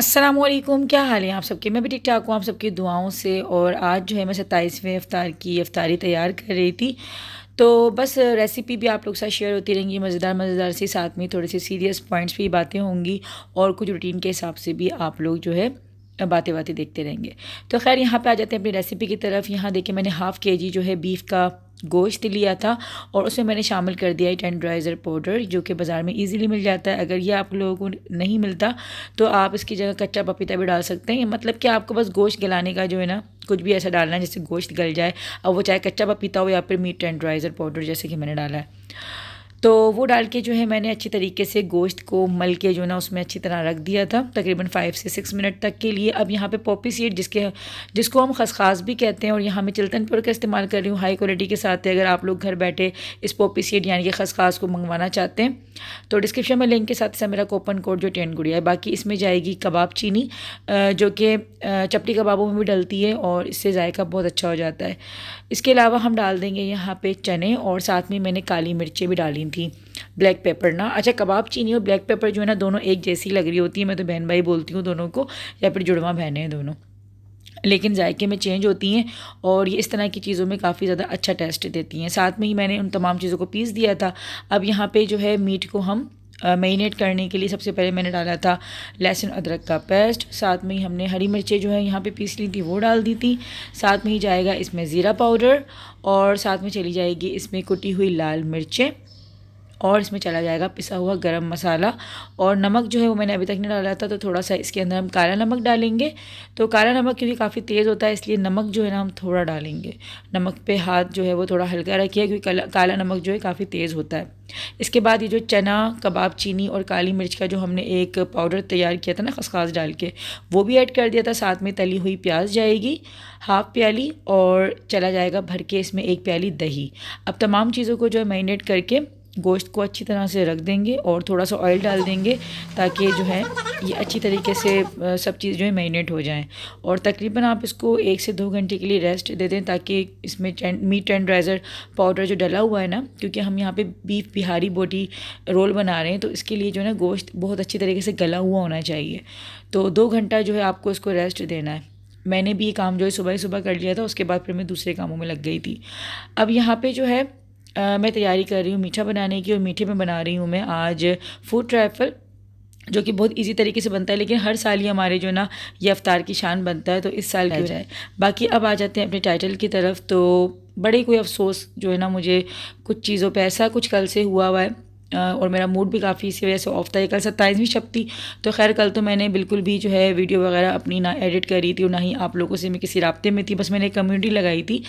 असलम क्या हाल है आप सबके मैं भी ठीक ठाक हूँ आप सबकी दुआओं से और आज जो है मैं सत्ताईसवें अफ्तार की अफ्तारी तैयार कर रही थी तो बस रेसिपी भी आप लोग साथ शेयर होती रहेंगी मज़ेदार मज़ेदार सी साथ में थोड़े से सीरियस पॉइंट्स भी बातें होंगी और कुछ रूटीन के हिसाब से भी आप लोग जो है बातें बातें देखते रहेंगे तो खैर यहाँ पे आ जाते हैं अपनी रेसिपी की तरफ यहाँ देखिए मैंने हाफ़ के जी जो है बीफ का गोश्त लिया था और उसमें मैंने शामिल कर दिया है टेंडराइज़र पाउडर जो कि बाज़ार में इजीली मिल जाता है अगर ये आप लोगों को नहीं मिलता तो आप इसकी जगह कच्चा पपीता भी डाल सकते हैं मतलब कि आपको बस गोश्त गलाने का जो है ना कुछ भी ऐसा डालना है जिससे गोश्त गल जाए और वो चाहे कच्चा पपीता हो या फिर मीट टेंडराइज़र पाउडर जैसे कि मैंने डाला है तो वो डाल के जो है मैंने अच्छी तरीके से गोश्त को मल के जो ना उसमें अच्छी तरह रख दिया था तकरीबन फ़ाइव से सिक्स मिनट तक के लिए अब यहाँ पे पॉपी सीड जिसके जिसको हम खसखास भी कहते हैं और यहाँ मैं चिल्तनपुर का इस्तेमाल कर रही हूँ हाई क्वालिटी के साथ है अगर आप लोग घर बैठे इस पॉपी सीड यानी कि खसखास को मंगवाना चाहते हैं तो डिस्क्रिप्शन में लिंक के साथ से मेरा कोपन कोड जो टेंट गुड़िया है बाकी इसमें जाएगी कबाब चीनी जो कि चपटी कबाबों में भी डलती है और इससे जायका बहुत अच्छा हो जाता है इसके अलावा हम डाल देंगे यहाँ पर चने और साथ में मैंने काली मिर्चें भी डाली आइटम थी ब्लैक पेपर ना अच्छा कबाब चीनी और ब्लैक पेपर जो है ना दोनों एक जैसी लग रही होती है मैं तो बहन भाई बोलती हूँ दोनों को या फिर जुड़वा बहन हैं दोनों लेकिन जायके में चेंज होती हैं और ये इस तरह की चीज़ों में काफ़ी ज़्यादा अच्छा टेस्ट देती हैं साथ में ही मैंने उन तमाम चीज़ों को पीस दिया था अब यहाँ पे जो है मीट को हम मैरिनेट करने के लिए सबसे पहले मैंने डाला था लहसुन अदरक का पेस्ट साथ में ही हमने हरी मिर्चें जो है यहाँ पे पीस ली थी वो डाल दी थी साथ में ही जाएगा इसमें ज़ीरा पाउडर और साथ में चली जाएगी इसमें कुटी हुई लाल मिर्चें और इसमें चला जाएगा पिसा हुआ गरम मसाला और नमक जो है वो मैंने अभी तक नहीं डाला था तो थोड़ा सा इसके अंदर हम काला नमक डालेंगे तो काला नमक क्योंकि काफ़ी तेज़ होता है इसलिए नमक जो है ना हम थोड़ा डालेंगे नमक पे हाथ जो है वो थोड़ा हल्का रखिए क्योंकि काला नमक जो है काफ़ी तेज़ होता है इसके बाद ये जो चना कबाब चीनी और काली मिर्च का जो हमने एक पाउडर तैयार किया था ना खसखास डाल के वो भी ऐड कर दिया था साथ में तली हुई प्याज जाएगी हाफ़ प्याली और चला जाएगा भर के इसमें एक प्याली दही अब तमाम चीज़ों को जो है मैरिनेट करके गोश्त को अच्छी तरह से रख देंगे और थोड़ा सा ऑयल डाल देंगे ताकि जो है ये अच्छी तरीके से सब चीज़ जो है मैरिनेट हो जाए और तकरीबन आप इसको एक से दो घंटे के लिए रेस्ट दे दें ताकि इसमें मीट टेंडराइज़र पाउडर जो डला हुआ है ना क्योंकि हम यहाँ पे बीफ बिहारी बोटी रोल बना रहे हैं तो इसके लिए जो है ना गोश्त बहुत अच्छी तरीके से गला हुआ होना चाहिए तो दो घंटा जो है आपको इसको रेस्ट देना है मैंने भी ये काम जो है सुबह ही सुबह कर लिया था उसके बाद फिर मैं दूसरे कामों में लग गई थी अब यहाँ पर जो है आ, मैं तैयारी कर रही हूँ मीठा बनाने की और मीठे में बना रही हूँ मैं आज फूड ट्रैफल जो कि बहुत इजी तरीके से बनता है लेकिन हर साल ही हमारे जो ना ये अवतार की शान बनता है तो इस साल क्यों जाए अच्छा। बाकी अब आ जाते हैं अपने टाइटल की तरफ तो बड़े कोई अफसोस जो है ना मुझे कुछ चीज़ों पर ऐसा कुछ कल से हुआ हुआ है और मेरा मूड भी काफ़ी इसी वजह से ऑफ था कल सत्ताईसवीं शब थी तो खैर कल तो मैंने बिल्कुल भी जो है वीडियो वगैरह अपनी ना एडिट करी थी और ना ही आप लोगों से मैं किसी रबते में थी बस मैंने कम्यूनिटी लगाई थी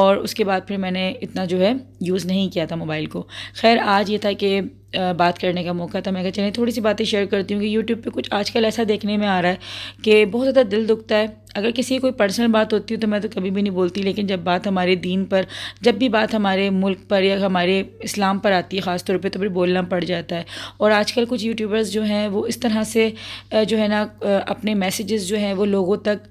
और उसके बाद फिर मैंने इतना जो है यूज़ नहीं किया था मोबाइल को खैर आज ये था कि बात करने का मौका था मैं कहा चलें थोड़ी सी बातें शेयर करती हूँ कि यूट्यूब पे कुछ आजकल ऐसा देखने में आ रहा है कि बहुत ज़्यादा दिल दुखता है अगर किसी की कोई पर्सनल बात होती है तो मैं तो कभी भी नहीं बोलती लेकिन जब बात हमारे दीन पर जब भी बात हमारे मुल्क पर या हमारे इस्लाम पर आती है ख़ासतौर पर तो फिर बोलना पड़ जाता है और आजकल कुछ यूट्यूबर्स जो हैं वो इस तरह से जो है ना अपने मैसेजेस जो हैं वो लोगों तक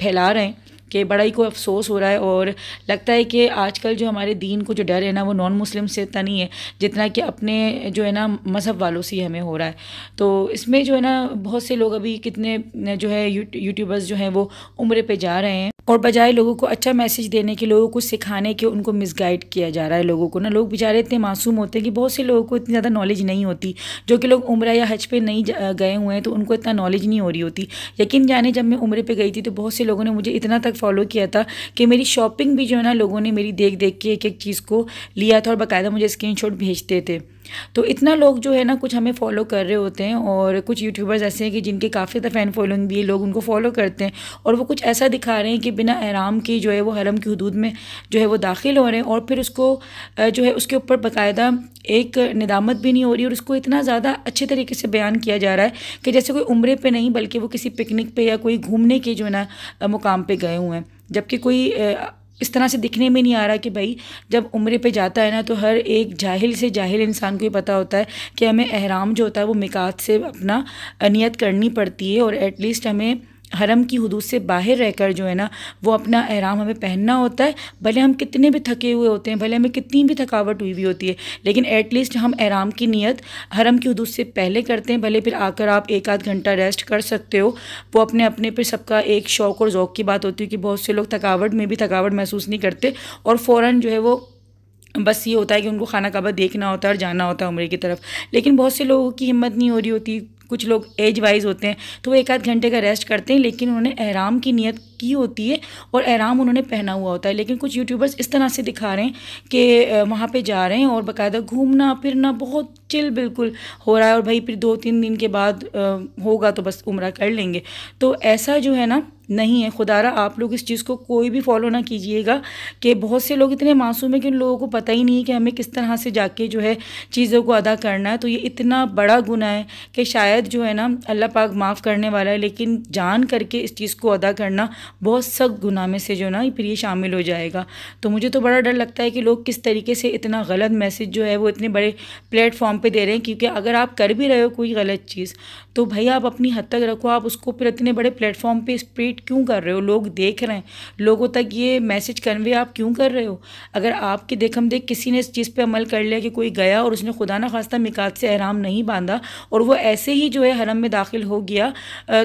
फैला रहे हैं कि बड़ा ही को अफसोस हो रहा है और लगता है कि आजकल जो हमारे दीन को जो डर है ना वो नॉन मुस्लिम से इतना नहीं है जितना कि अपने जो है ना मज़हब वालों से हमें हो रहा है तो इसमें जो है ना बहुत से लोग अभी कितने जो है यूट्यूबर्स जो हैं वो उम्र पे जा रहे हैं और बजाय लोगों को अच्छा मैसेज देने के लोगों को सिखाने के उनको मिसगाइड किया जा रहा है लोगों को ना लोग बेचारे इतने मासूम होते हैं कि बहुत से लोगों को इतनी ज़्यादा नॉलेज नहीं होती जो कि लोग उम्र या हज पे नहीं गए हुए हैं तो उनको इतना नॉलेज नहीं हो रही होती यकीन जाने जब मैं उम्र पर गई थी तो बहुत से लोगों ने मुझे इतना तक फॉलो किया था कि मेरी शॉपिंग भी जो है ना लोगों ने मेरी देख देख के एक एक चीज़ को लिया था और बाकायदा मुझे स्क्रीन भेजते थे तो इतना लोग जो है ना कुछ हमें फॉलो कर रहे होते हैं और कुछ यूट्यूबर्स ऐसे हैं कि जिनके काफ़ी ज़्यादा फ़ैन फॉलोइंग भी है लोग उनको फॉलो करते हैं और वो कुछ ऐसा दिखा रहे हैं कि बिना आराम के जो है वो हरम की हदूद में जो है वो दाखिल हो रहे हैं और फिर उसको जो है उसके ऊपर बाकायदा एक निदामत भी नहीं हो रही और उसको इतना ज़्यादा अच्छे तरीके से बयान किया जा रहा है कि जैसे कोई उम्र पर नहीं बल्कि वो किसी पिकनिक पर या कोई घूमने के जो है ना मुकाम पर गए हुए हैं जबकि कोई इस तरह से दिखने में नहीं आ रहा कि भाई जब उम्र पे जाता है ना तो हर एक जाहिल से जाहिल इंसान को ये पता होता है कि हमें अहराम जो होता है वो मिकात से अपना नियत करनी पड़ती है और एटलीस्ट हमें हरम की हदूद से बाहर रहकर जो है ना वो अपना अहराम हमें पहनना होता है भले हम कितने भी थके हुए होते हैं भले हमें कितनी भी थकावट हुई हुई होती है लेकिन एटलीस्ट हम अहराम की नीयत हरम की हदूद से पहले करते हैं भले फिर आकर आप एक आध घंटा रेस्ट कर सकते हो वो अपने अपने पर सबका एक शौक़ और ओक़ की बात होती है कि बहुत से लोग थकावट में भी थकावट महसूस नहीं करते और फ़ौर जो है वो बस ये होता है कि उनको खाना काबा देखना होता है और जाना होता है उम्र की तरफ लेकिन बहुत से लोगों की हिम्मत नहीं हो रही होती कुछ लोग एज वाइज होते हैं तो वो एक आध घंटे का रेस्ट करते हैं लेकिन उन्होंने आराम की नीयत की होती है और आराम उन्होंने पहना हुआ होता है लेकिन कुछ यूट्यूबर्स इस तरह से दिखा रहे हैं कि वहाँ पे जा रहे हैं और बाकायदा घूमना फिरना बहुत चिल बिल्कुल हो रहा है और भाई फिर दो तीन दिन के बाद होगा तो बस उम्र कर लेंगे तो ऐसा जो है ना नहीं है खुदारा आप लोग इस चीज़ को कोई भी फॉलो ना कीजिएगा कि बहुत से लोग इतने मासूम हैं कि उन लोगों को पता ही नहीं है कि हमें किस तरह से जाके जो है चीज़ों को अदा करना है तो ये इतना बड़ा गुना है कि शायद जो है ना अल्लाह पाक माफ़ करने वाला है लेकिन जान करके इस चीज़ को अदा करना बहुत सख्त गुना में से जो ना फिर ये शामिल हो जाएगा तो मुझे तो बड़ा डर लगता है कि लोग किस तरीके से इतना गलत मैसेज जो है वो इतने बड़े प्लेटफॉर्म पर दे रहे हैं क्योंकि अगर आप कर भी रहे हो कोई गलत चीज़ तो भाई आप अपनी हद तक रखो आप उसको फिर इतने बड़े प्लेटफॉर्म पर स्प्रेड कम्युनिकेट क्यों कर रहे हो लोग देख रहे हैं लोगों तक ये मैसेज कन्वे आप क्यों कर रहे हो अगर आपके हम देख किसी ने इस चीज़ पर अमल कर लिया कि कोई गया और उसने खुदा ना खास्ता मिकात से अहराम नहीं बांधा और वो ऐसे ही जो है हरम में दाखिल हो गया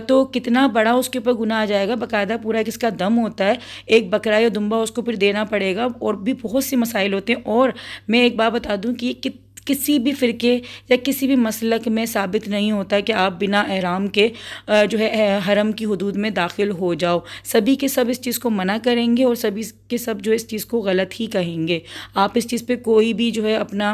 तो कितना बड़ा उसके ऊपर गुना आ जाएगा बाकायदा पूरा एक इसका दम होता है एक बकरा या दुम्बा उसको फिर देना पड़ेगा और भी बहुत से मसाइल होते हैं और मैं एक बात बता दूँ कि कितना किसी भी फ़िरके या किसी भी मसलक में साबित नहीं होता कि आप बिना अहराम के जो है हरम की हदूद में दाखिल हो जाओ सभी के सब इस चीज़ को मना करेंगे और सभी के सब जो इस चीज़ को गलत ही कहेंगे आप इस चीज़ पर कोई भी जो है अपना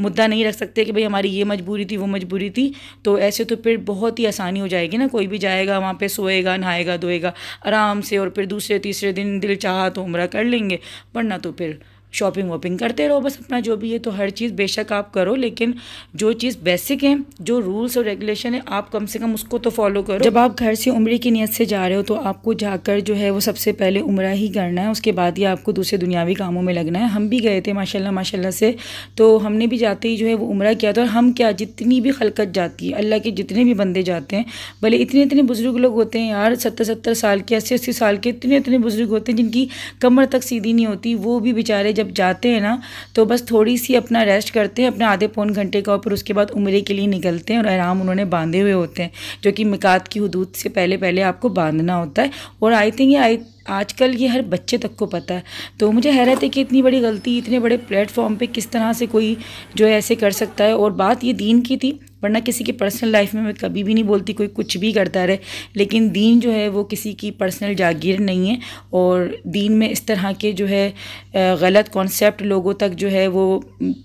मुद्दा नहीं रख सकते कि भाई हमारी ये मजबूरी थी वो मजबूरी थी तो ऐसे तो फिर बहुत ही आसानी हो जाएगी ना कोई भी जाएगा वहाँ पे सोएगा नहाएगा धोएगा आराम से और फिर दूसरे तीसरे दिन दिल चाह तो उम्र कर लेंगे वरना तो फिर शॉपिंग वॉपिंग करते रहो बस अपना जो भी है तो हर चीज़ बेशक आप करो लेकिन जो चीज़ बेसिक है जो रूल्स और रेगुलेशन है आप कम से कम उसको तो फॉलो करो जब आप घर से उम्र की नीयत से जा रहे हो तो आपको जाकर जो है वो सबसे पहले उम्र ही करना है उसके बाद ही आपको दूसरे दुनियावी कामों में लगना है हम भी गए थे माशाला माशाला से तो हमने भी जाते ही जो है वो उम्र किया था और हम क्या जितनी भी खलकत जाती है अल्लाह के जितने भी बंदे जाते हैं भले इतने इतने बुज़ुर्ग लोग होते हैं यार सत्तर सत्तर साल के अस्सी अस्सी साल के इतने इतने बुज़ुर्ग होते हैं जिनकी कमर तक सीधी नहीं होती वो भी बेचारे जब जब जाते हैं ना तो बस थोड़ी सी अपना रेस्ट करते हैं अपने आधे पौन घंटे का और फिर उसके बाद उमरे के लिए निकलते हैं और आराम उन्होंने बांधे हुए होते हैं जो कि मिकात की हदूद से पहले पहले आपको बांधना होता है और आई थिंक ये आई आजकल ये हर बच्चे तक को पता है तो मुझे हैरत है कि इतनी बड़ी गलती इतने बड़े प्लेटफॉर्म पे किस तरह से कोई जो है ऐसे कर सकता है और बात ये दीन की थी वरना किसी की पर्सनल लाइफ में मैं कभी भी नहीं बोलती कोई कुछ भी करता रहे लेकिन दीन जो है वो किसी की पर्सनल जागीर नहीं है और दीन में इस तरह के जो है गलत कॉन्सेप्ट लोगों तक जो है वो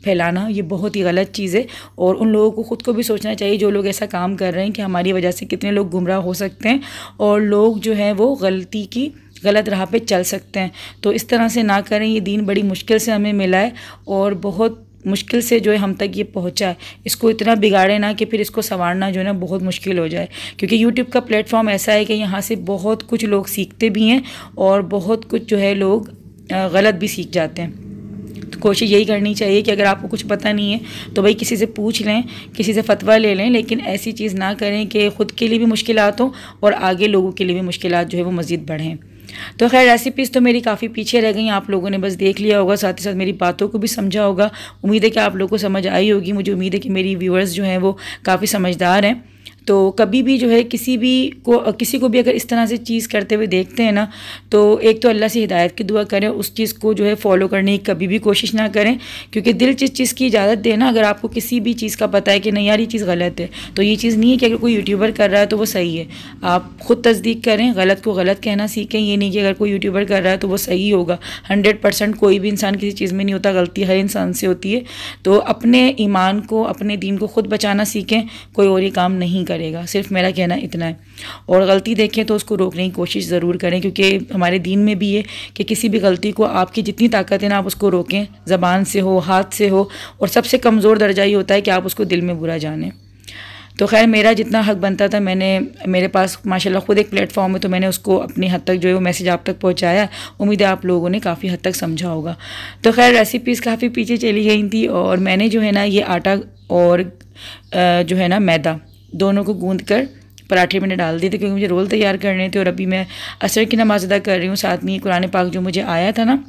फैलाना ये बहुत ही गलत चीज़ है और उन लोगों को ख़ुद को भी सोचना चाहिए जो लोग ऐसा काम कर रहे हैं कि हमारी वजह से कितने लोग गुमराह हो सकते हैं और लोग जो हैं वो गलती की गलत राह पे चल सकते हैं तो इस तरह से ना करें ये दिन बड़ी मुश्किल से हमें मिला है और बहुत मुश्किल से जो है हम तक ये पहुँचा है इसको इतना बिगाड़े ना कि फिर इसको संवारना जो है ना बहुत मुश्किल हो जाए क्योंकि यूट्यूब का प्लेटफॉर्म ऐसा है कि यहाँ से बहुत कुछ लोग सीखते भी हैं और बहुत कुछ जो है लोग गलत भी सीख जाते हैं तो कोशिश यही करनी चाहिए कि अगर आपको कुछ पता नहीं है तो भाई किसी से पूछ लें किसी से फतवा ले लें लेकिन ऐसी चीज़ ना करें कि ख़ुद के लिए भी मुश्किल हों और आगे लोगों के लिए भी मुश्किल जो है वो मज़ीद बढ़ें तो खैर रेसिपीज़ तो मेरी काफ़ी पीछे रह गई आप लोगों ने बस देख लिया होगा साथ ही साथ मेरी बातों को भी समझा होगा उम्मीद है कि आप लोगों को समझ आई होगी मुझे उम्मीद है कि मेरी व्यूअर्स जो हैं वो काफ़ी समझदार हैं तो कभी भी जो है किसी भी को किसी को भी अगर इस तरह से चीज़ करते हुए देखते हैं ना तो एक तो अल्लाह से हिदायत की दुआ करें उस चीज़ को जो है फॉलो करने की कभी भी कोशिश ना करें क्योंकि दिल जिस चीज़ की इजाज़त दे ना अगर आपको किसी भी चीज़ का पता है कि नहीं यार ये चीज़ गलत है तो ये चीज़ नहीं है कि अगर कोई यूट्यूबर कर रहा है तो वो सही है आप ख़ुद तस्दीक करें गलत को गलत कहना सीखें ये नहीं कि अगर कोई यूट्यूबर कर रहा है तो वो सही होगा हंड्रेड परसेंट कोई भी इंसान किसी चीज़ में नहीं होता गलती हर इंसान से होती है तो अपने ईमान को अपने दीन को ख़ुद बचाना सीखें कोई और ही काम नहीं कर करेगा सिर्फ मेरा कहना इतना है और गलती देखें तो उसको रोकने की कोशिश ज़रूर करें क्योंकि हमारे दीन में भी है कि किसी भी गलती को आपकी जितनी ताकत है ना आप उसको रोकें ज़बान से हो हाथ से हो और सबसे कमज़ोर दर्जा ये होता है कि आप उसको दिल में बुरा जानें तो खैर मेरा जितना हक बनता था मैंने मेरे पास माशाल्लाह ख़ुद एक प्लेटफॉर्म है तो मैंने उसको अपनी हद तक जो है वो मैसेज आप तक पहुंचाया उम्मीद है आप लोगों ने काफ़ी हद तक समझा होगा तो खैर रेसिपीज़ काफ़ी पीछे चली गई थी और मैंने जो है ना ये आटा और जो है ना मैदा दोनों को गूंद कर पराठे मैंने डाल दिए थे क्योंकि मुझे रोल तैयार करने थे और अभी मैं असर की नमाज़ अदा कर रही हूँ साथ में कुरान पाक जो मुझे आया था ना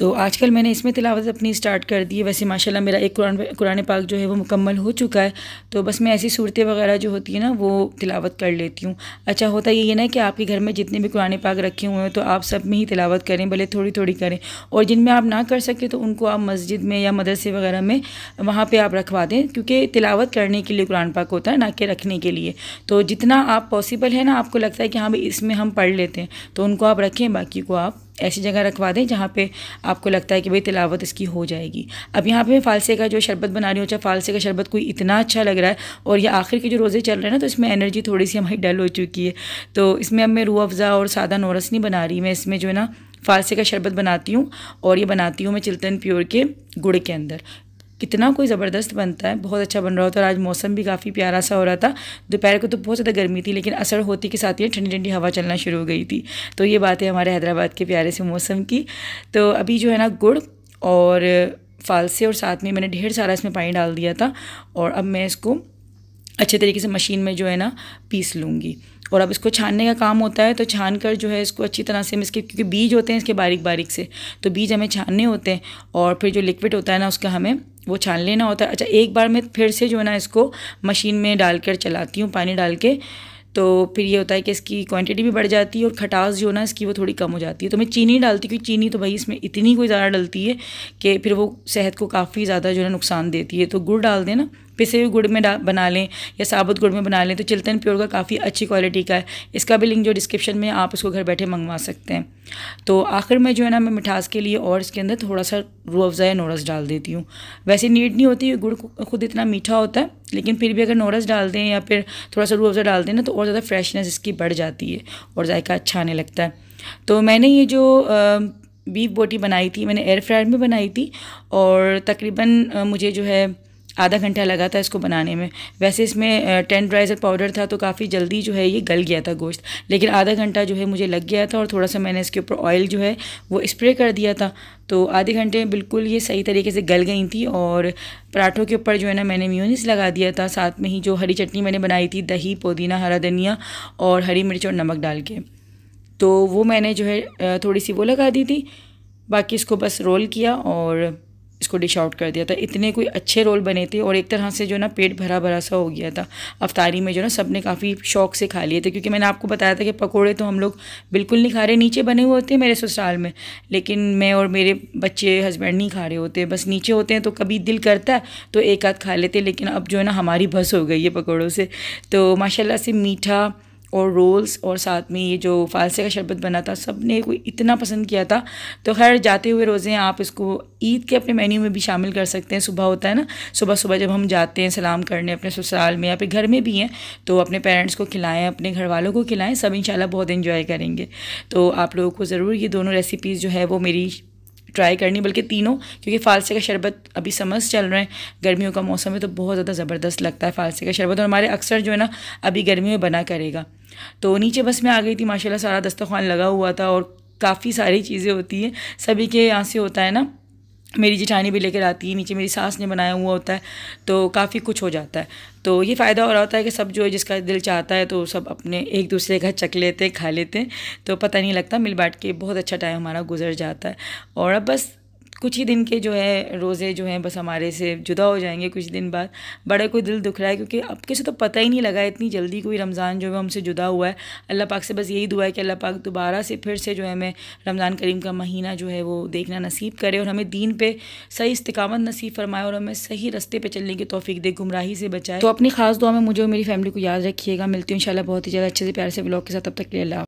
तो आजकल मैंने इसमें तिलावत अपनी स्टार्ट कर दी है वैसे माशाल्लाह मेरा एक कुरान कुरान पाक जो है वो मुकम्मल हो चुका है तो बस मैं ऐसी सूरतें वगैरह जो होती है ना वो तिलावत कर लेती हूँ अच्छा होता ये ना कि आपके घर में जितने भी कुरान पाक रखे हुए हैं तो आप सब में ही तिलावत करें भले थोड़ी थोड़ी करें और जिनमें आप ना कर सकें तो उनको आप मस्जिद में या मदरसे वगैरह में वहाँ पर आप रखवा दें क्योंकि तिलावत करने के लिए कुरान पाक होता है ना कि रखने के लिए तो जितना आप पॉसिबल है ना आपको लगता है कि हाँ भाई इसमें हम पढ़ लेते हैं तो उनको आप रखें बाकी को आप ऐसी जगह रखवा दें जहाँ पे आपको लगता है कि भाई तिलावत इसकी हो जाएगी अब यहाँ पे मैं फालसे का जो शरबत बना रही हूँ चाहे अच्छा फालसे का शरबत कोई इतना अच्छा लग रहा है और ये आखिर के जो रोज़े चल रहे हैं ना तो इसमें एनर्जी थोड़ी सी हमारी डल हो चुकी है तो इसमें अब मैं रू अफ़ज़ा और सादा नोरस नहीं बना रही मैं इसमें जो है ना फालसे का शरबत बनाती हूँ और ये बनाती हूँ मैं चिल्तन प्योर के गुड़ के अंदर कितना कोई ज़बरदस्त बनता है बहुत अच्छा बन रहा होता है और आज मौसम भी काफ़ी प्यारा सा हो रहा था दोपहर को तो बहुत ज़्यादा गर्मी थी लेकिन असर होती के साथ ही ठंडी ठंडी हवा चलना शुरू हो गई थी तो ये बात है हमारे हैदराबाद के प्यारे से मौसम की तो अभी जो है ना गुड़ और फालसे और साथ में मैंने ढेर सारा इसमें पानी डाल दिया था और अब मैं इसको अच्छे तरीके से मशीन में जो है ना पीस लूँगी और अब इसको छानने का काम होता है तो छान कर जो है इसको अच्छी तरह से हम इसके क्योंकि बीज होते हैं इसके बारीक बारीक से तो बीज हमें छानने होते हैं और फिर जो लिक्विड होता है ना उसका हमें वो छान लेना होता है अच्छा एक बार मैं फिर से जो है ना इसको मशीन में डाल कर चलाती हूँ पानी डाल के तो फिर ये होता है कि इसकी क्वांटिटी भी बढ़ जाती है और खटास जो ना इसकी वो थोड़ी कम हो जाती है तो मैं चीनी डालती क्योंकि चीनी तो भाई इसमें इतनी कोई ज़्यादा डलती है कि फिर वो सेहत को काफ़ी ज़्यादा जो है नुकसान देती है तो गुड़ डाल देना पिसे हुए गुड़ में बना लें या साबुत गुड़ में बना लें तो चिल्तन प्योर का काफ़ी अच्छी क्वालिटी का है इसका भी लिंक जो डिस्क्रिप्शन में आप उसको घर बैठे मंगवा सकते हैं तो आखिर में जो है ना मैं मिठास के लिए और इसके अंदर थोड़ा सा रू अफ़ज़ा नोरस डाल देती हूँ वैसे नीड नहीं होती गुड़ खुद इतना मीठा होता है लेकिन फिर भी अगर नोरस डाल दें या फिर थोड़ा सा रूह अफ़ज़ा डाल दें ना तो और ज़्यादा फ्रेशनेस इसकी बढ़ जाती है और जायका अच्छा आने लगता है तो मैंने ये जो बीफ बोटी बनाई थी मैंने एयर फ्रायर में बनाई थी और तकरीबन मुझे जो है आधा घंटा लगा था इसको बनाने में वैसे इसमें टेन ड्राइजर पाउडर था तो काफ़ी जल्दी जो है ये गल गया था गोश्त लेकिन आधा घंटा जो है मुझे लग गया था और थोड़ा सा मैंने इसके ऊपर ऑयल जो है वो स्प्रे कर दिया था तो आधे घंटे में बिल्कुल ये सही तरीके से गल गई थी और पराठों के ऊपर जो है ना मैंने म्यूनिस लगा दिया था साथ में ही जो हरी चटनी मैंने बनाई थी दही पुदीना हरा धनिया और हरी मिर्च और नमक डाल के तो वो मैंने जो है थोड़ी सी वो लगा दी थी बाकी इसको बस रोल किया और इसको डिश आउट कर दिया था इतने कोई अच्छे रोल बने थे और एक तरह से जो ना पेट भरा भरा सा हो गया था अफ्तारी में जो ना सब ने काफ़ी शौक से खा लिए थे क्योंकि मैंने आपको बताया था कि पकोड़े तो हम लोग बिल्कुल नहीं खा रहे नीचे बने हुए होते हैं मेरे ससुराल में लेकिन मैं और मेरे बच्चे हस्बैंड नहीं खा रहे होते बस नीचे होते हैं तो कभी दिल करता है तो एक आध खा लेते लेकिन अब जो है ना हमारी बस हो गई है पकौड़ों से तो माशाला से मीठा और रोल्स और साथ में ये जो फालसे का शरबत बना था सब ने कोई इतना पसंद किया था तो खैर जाते हुए रोज़े आप इसको ईद के अपने मेन्यू में भी शामिल कर सकते हैं सुबह होता है ना सुबह सुबह जब हम जाते हैं सलाम करने अपने ससुराल में या फिर घर में भी हैं तो अपने पेरेंट्स को खिलाएं अपने घर वालों को खिलाएं सब इंशाल्लाह बहुत इन्जॉय करेंगे तो आप लोगों को ज़रूर ये दोनों रेसिपीज़ जो है वो मेरी ट्राई करनी बल्कि तीनों क्योंकि फालसे का शरबत अभी समर्स चल रहे हैं गर्मियों का मौसम है तो बहुत ज़्यादा ज़बरदस्त लगता है फालसे का शरबत और हमारे अक्सर जो है ना अभी गर्मियों में बना करेगा तो नीचे बस में आ गई थी माशाल्लाह सारा दस्तरखान लगा हुआ था और काफ़ी सारी चीज़ें होती हैं सभी के यहाँ से होता है ना मेरी जिठानी भी लेकर आती है नीचे मेरी सास ने बनाया हुआ होता है तो काफ़ी कुछ हो जाता है तो ये फ़ायदा हो रहा होता है कि सब जो है जिसका दिल चाहता है तो सब अपने एक दूसरे घर चख लेते हैं खा लेते हैं तो पता नहीं लगता मिल बाट के बहुत अच्छा टाइम हमारा गुजर जाता है और अब बस कुछ ही दिन के जो है रोज़े जो हैं बस हमारे से जुदा हो जाएंगे कुछ दिन बाद बड़े कोई दिल दुख रहा है क्योंकि अब किसी तो पता ही नहीं लगा इतनी जल्दी कोई रमज़ान जो है हमसे जुदा हुआ है अल्लाह पाक से बस यही दुआ है कि अल्लाह पाक दोबारा से फिर से जो है हमें रमज़ान करीम का महीना जो है वो देखना नसीब करे और हमें दीन पे सही इस्तकामत नसीब फरमाए और हमें सही रस्ते पर चलने की तोफ़ी दे गुमराही से बचाए तो अपनी खास दुआ में मुझे और मेरी फैमिली को याद रखिएगा मिलती हूँ इन बहुत ही ज़्यादा अच्छे से प्यार से ब्लॉग के साथ तब तक के